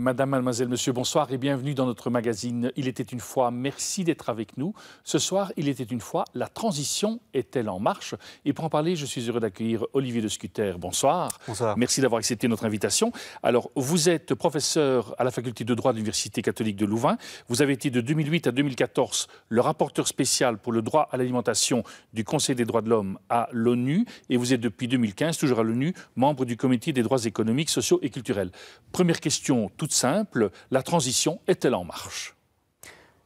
Madame, mademoiselle, monsieur, bonsoir et bienvenue dans notre magazine Il était une fois. Merci d'être avec nous. Ce soir, Il était une fois, la transition est-elle en marche Et pour en parler, je suis heureux d'accueillir Olivier de Scuter. Bonsoir. Bonsoir. Merci d'avoir accepté notre invitation. Alors, vous êtes professeur à la faculté de droit de l'Université catholique de Louvain. Vous avez été de 2008 à 2014 le rapporteur spécial pour le droit à l'alimentation du Conseil des droits de l'homme à l'ONU et vous êtes depuis 2015, toujours à l'ONU, membre du comité des droits économiques, sociaux et culturels. Première question simple, la transition est-elle en marche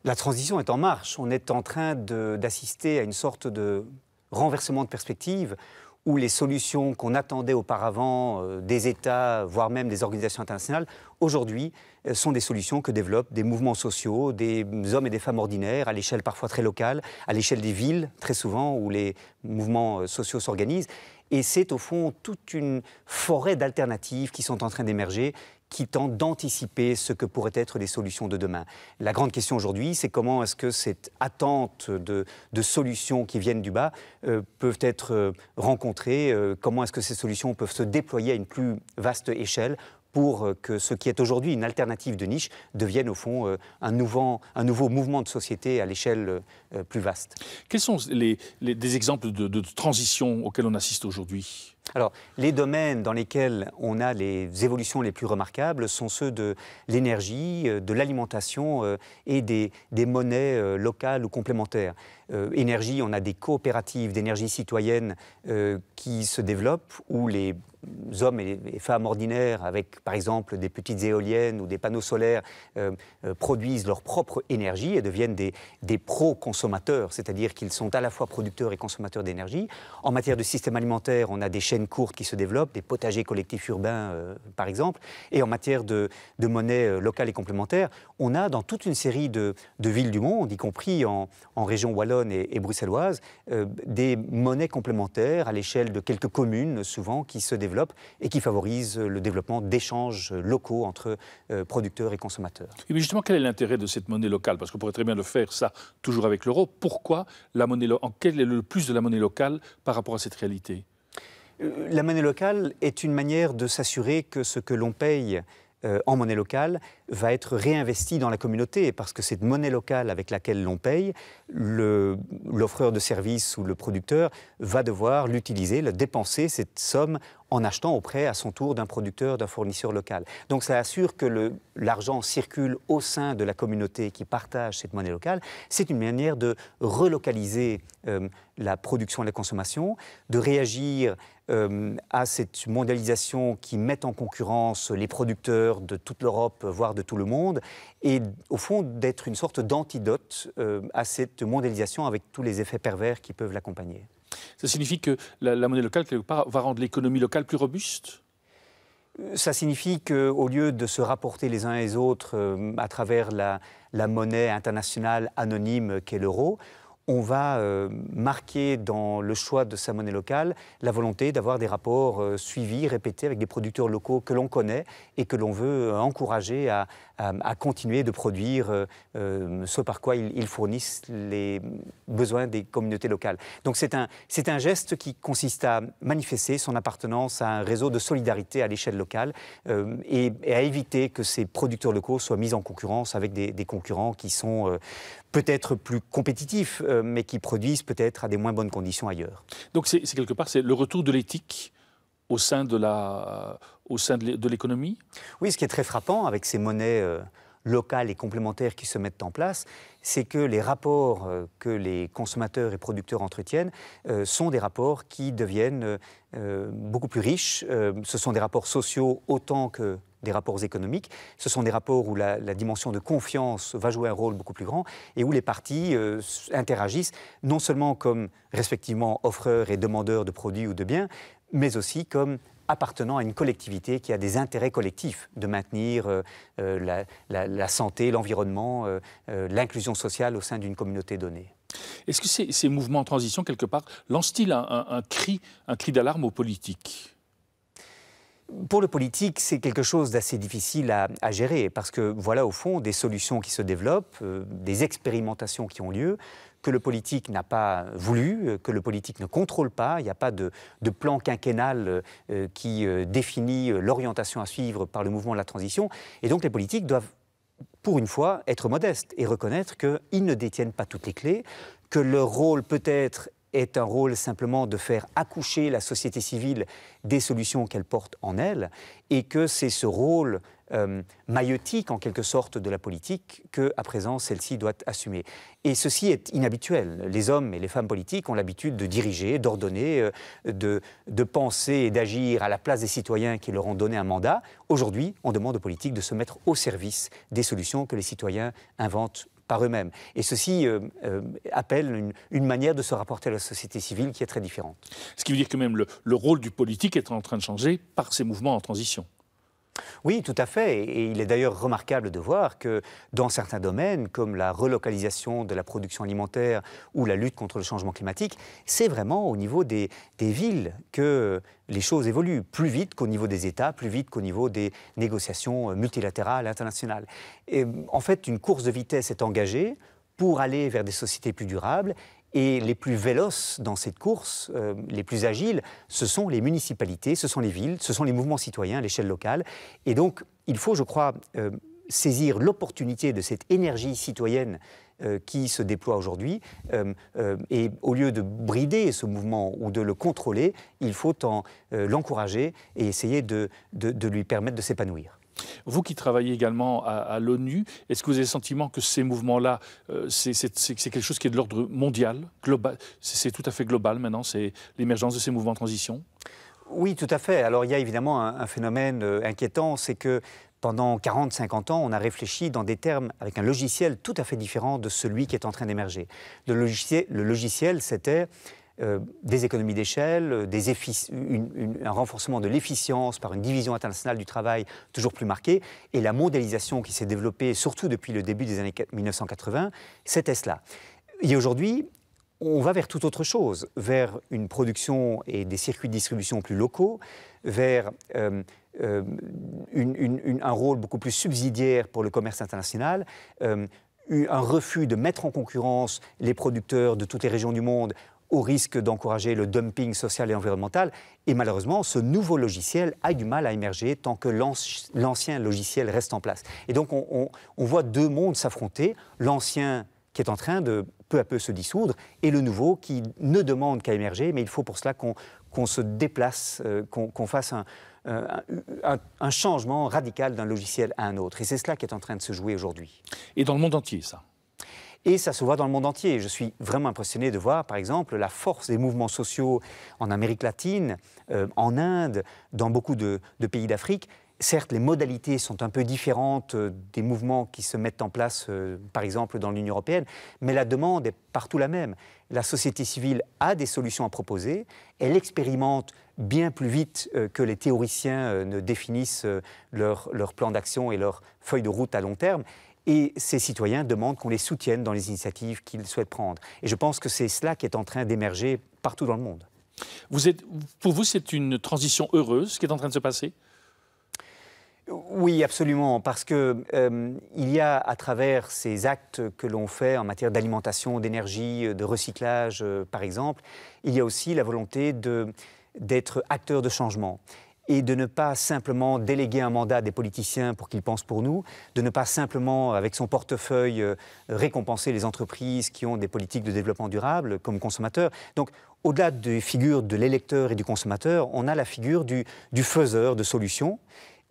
La transition est en marche. On est en train d'assister à une sorte de renversement de perspective où les solutions qu'on attendait auparavant euh, des États, voire même des organisations internationales, aujourd'hui euh, sont des solutions que développent des mouvements sociaux, des hommes et des femmes ordinaires, à l'échelle parfois très locale, à l'échelle des villes, très souvent, où les mouvements euh, sociaux s'organisent. Et c'est au fond toute une forêt d'alternatives qui sont en train d'émerger, qui tentent d'anticiper ce que pourraient être les solutions de demain. La grande question aujourd'hui, c'est comment est-ce que cette attente de, solutions qui viennent du bas euh, peuvent être euh, rencontrées, euh, comment est-ce que ces solutions peuvent se déployer à une plus vaste échelle pour que ce qui est aujourd'hui une alternative de niche devienne au fond un nouveau, un nouveau mouvement de société à l'échelle plus vaste. Quels sont les, exemples de, de transition auxquels on assiste aujourd'hui alors, les domaines dans lesquels on a les évolutions les plus remarquables sont ceux de l'énergie, euh, de l'alimentation euh, et des, monnaies euh, locales ou complémentaires. énergie, on a des coopératives d'énergie citoyenne qui se développent, où les hommes et, femmes ordinaires, avec par exemple des petites éoliennes ou des panneaux solaires, euh, euh, produisent leur propre énergie et deviennent des, pro-consommateurs, c'est-à-dire qu'ils sont à la fois producteurs et consommateurs d'énergie. En matière de système alimentaire, on a des chaînes courtes qui se développent, des potagers collectifs urbains euh, par exemple, et en matière de, monnaie locale et complémentaire, on a dans toute une série de, villes du monde, y compris en, en région wallonne et, et bruxelloise, des monnaies complémentaires à l'échelle de quelques communes souvent qui se développent et qui favorise le développement d'échanges locaux entre euh, producteurs et consommateurs. mais justement, quel est l'intérêt de cette monnaie locale Parce qu'on pourrait très bien le faire, ça, toujours avec l'euro. Pourquoi la monnaie en quel est le plus de la monnaie locale par rapport à cette réalité euh, La monnaie locale est une manière de s'assurer que ce que l'on paye euh, en monnaie locale va être réinvesti dans la communauté parce que cette monnaie locale avec laquelle l'on paye, l'offreur de services ou le producteur va devoir l'utiliser, le dépenser, cette somme en achetant auprès à son tour d'un producteur, d'un fournisseur local. Donc ça assure que l'argent circule au sein de la communauté qui partage cette monnaie locale. C'est une manière de relocaliser euh, la production et la consommation, de réagir euh, à cette mondialisation qui met en concurrence les producteurs de toute l'Europe, voire de tout le monde, et au fond d'être une sorte d'antidote euh, à cette mondialisation avec tous les effets pervers qui peuvent l'accompagner. Ça signifie que la, monnaie locale, va rendre l'économie locale plus robuste euh, ça signifie qu'au lieu de se rapporter les uns et les autres euh, à travers la monnaie internationale anonyme qu'est l'euro, on va euh, marquer dans le choix de sa monnaie locale la volonté d'avoir des rapports euh, suivis, répétés avec des producteurs locaux que l'on connaît et que l'on veut euh, encourager à, continuer de produire ce par quoi ils, fournissent les besoins des communautés locales. Donc c'est un, geste qui consiste à manifester son appartenance à un réseau de solidarité à l'échelle locale et, à éviter que ces producteurs locaux soient mis en concurrence avec des concurrents qui sont peut-être plus compétitifs, euh, mais qui produisent peut-être à des moins bonnes conditions ailleurs. Donc c'est quelque part c'est le retour de l'éthique au sein de la au sein de l'économie. Oui, ce qui est très frappant avec ces monnaies euh, locales et complémentaires qui se mettent en place, c'est que les rapports euh, que les consommateurs et producteurs entretiennent sont des rapports qui deviennent beaucoup plus riches. ce sont des rapports sociaux autant que des rapports économiques. Ce sont des rapports où la, dimension de confiance va jouer un rôle beaucoup plus grand et où les parties euh, interagissent non seulement comme respectivement offreurs et demandeurs de produits ou de biens, mais aussi comme appartenant à une collectivité qui a des intérêts collectifs de maintenir euh, euh, la, santé, l'environnement, l'inclusion sociale au sein d'une communauté donnée. Est-ce que ces, mouvements en transition, quelque part, lancent-ils un cri, un cri d'alarme aux politiques pour le politique, c'est quelque chose d'assez difficile à, gérer, parce que voilà au fond des solutions qui se développent, euh, des expérimentations qui ont lieu, que le politique n'a pas voulu, euh, que le politique ne contrôle pas. Il n'y a pas de, plan quinquennal euh, qui définit l'orientation à suivre par le mouvement de la transition. Et donc les politiques doivent, pour une fois, être modestes et reconnaître qu'ils ne détiennent pas toutes les clés, que leur rôle peut-être est un rôle simplement de faire accoucher la société civile des solutions qu'elle porte en elle, et que c'est ce rôle euh, en quelque sorte de la politique que, à présent, celle-ci doit assumer. Et ceci est inhabituel. Les hommes et les femmes politiques ont l'habitude de diriger, d'ordonner, euh, de, penser et d'agir à la place des citoyens qui leur ont donné un mandat. Aujourd'hui, on demande aux politiques de se mettre au service des solutions que les citoyens inventent par eux-mêmes. Et ceci euh, euh, appelle une, manière de se rapporter à la société civile qui est très différente. Ce qui veut dire que même le rôle du politique est en train de changer par ces mouvements en transition. Oui, tout à fait. Et il est d'ailleurs remarquable de voir que dans certains domaines, comme la relocalisation de la production alimentaire ou la lutte contre le changement climatique, c'est vraiment au niveau des, villes que les choses évoluent, plus vite qu'au niveau des États, plus vite qu'au niveau des négociations euh, multilatérales, internationales. Et en fait, une course de vitesse est engagée pour aller vers des sociétés plus durables et les plus véloces dans cette course, euh, les plus agiles, ce sont les municipalités, ce sont les villes, ce sont les mouvements citoyens à l'échelle locale. Et donc, il faut, je crois, euh, saisir l'opportunité de cette énergie citoyenne euh, qui se déploie aujourd'hui. et au lieu de brider ce mouvement ou de le contrôler, il faut en l'encourager et essayer de lui permettre de s'épanouir. Vous qui travaillez également à, l'ONU, est-ce que vous avez le sentiment que ces mouvements-là, euh, c'est quelque chose qui est de l'ordre mondial, global C'est tout à fait global maintenant, c'est l'émergence de ces mouvements de transition oui, tout à fait. Alors il y a évidemment un, phénomène euh, inquiétant, c'est que pendant 40-50 ans, on a réfléchi dans des termes avec un logiciel tout à fait différent de celui qui est en train d'émerger. le logiciel c'était euh, des économies d'échelle, euh, un renforcement de l'efficience par une division internationale du travail toujours plus marquée, et la mondialisation qui s'est développée surtout depuis le début des années 1980, c'était cela. Et aujourd'hui, on va vers toute autre chose, vers une production et des circuits de distribution plus locaux, vers euh, un rôle beaucoup plus subsidiaire pour le commerce international, un refus de mettre en concurrence les producteurs de toutes les régions du monde au risque d'encourager le dumping social et environnemental. Et malheureusement, ce nouveau logiciel a du mal à émerger tant que l'ancien logiciel reste en place. Et donc, on, voit deux mondes s'affronter, l'ancien qui est en train de peu à peu se dissoudre, et le nouveau qui ne demande qu'à émerger, mais il faut pour cela qu'on se déplace, euh, qu'on fasse euh, un, un changement radical d'un logiciel à un autre. Et c'est cela qui est en train de se jouer aujourd'hui. Et dans le monde entier, ça et ça se voit dans le monde entier. Je suis vraiment impressionné de voir, par exemple, la force des mouvements sociaux en Amérique latine, euh, en Inde, dans beaucoup de, pays d'Afrique. Certes, les modalités sont un peu différentes euh, des mouvements qui se mettent en place, euh, par exemple, dans l'Union européenne, mais la demande est partout la même. La société civile a des solutions à proposer, elle expérimente bien plus vite que les théoriciens ne définissent leur plan d'action et leur feuille de route à long terme, et ces citoyens demandent qu'on les soutienne dans les initiatives qu'ils souhaitent prendre. Et je pense que c'est cela qui est en train d'émerger partout dans le monde. êtes, pour vous, c'est une transition heureuse ce qui est en train de se passer oui, absolument, parce que euh, il y a à travers ces actes que l'on fait en matière d'alimentation, d'énergie, euh, de recyclage, euh, par exemple, il y a aussi la volonté d'être acteur de changement et de ne pas simplement déléguer un mandat à des politiciens pour qu'ils pensent pour nous, de ne pas simplement, avec son portefeuille, euh, récompenser les entreprises qui ont des politiques de développement durable comme consommateurs. Donc, au-delà des figures de l'électeur et du consommateur, on a la figure du, faiseur de solutions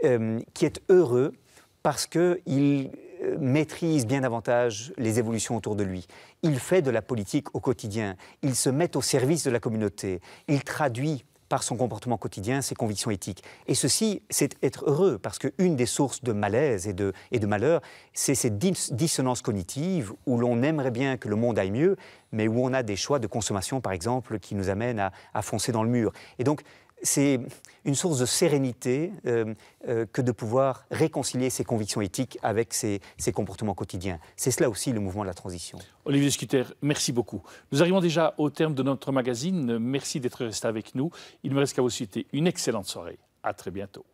euh, qui est heureux parce qu'il euh, maîtrise bien davantage les évolutions autour de lui. Il fait de la politique au quotidien. Il se met au service de la communauté. Il traduit par son comportement quotidien, ses convictions éthiques. Et ceci, c'est être heureux, parce qu'une des sources de malaise et de, malheur, c'est cette dissonance cognitive où l'on aimerait bien que le monde aille mieux, mais où on a des choix de consommation, par exemple, qui nous amènent à, à foncer dans le mur. Et donc, c'est une source de sérénité euh, euh, que de pouvoir réconcilier ses convictions éthiques avec ses, ses comportements quotidiens. C'est cela aussi le mouvement de la transition. Olivier Scuter, merci beaucoup. Nous arrivons déjà au terme de notre magazine. Merci d'être resté avec nous. Il me reste qu'à vous souhaiter une excellente soirée. À très bientôt.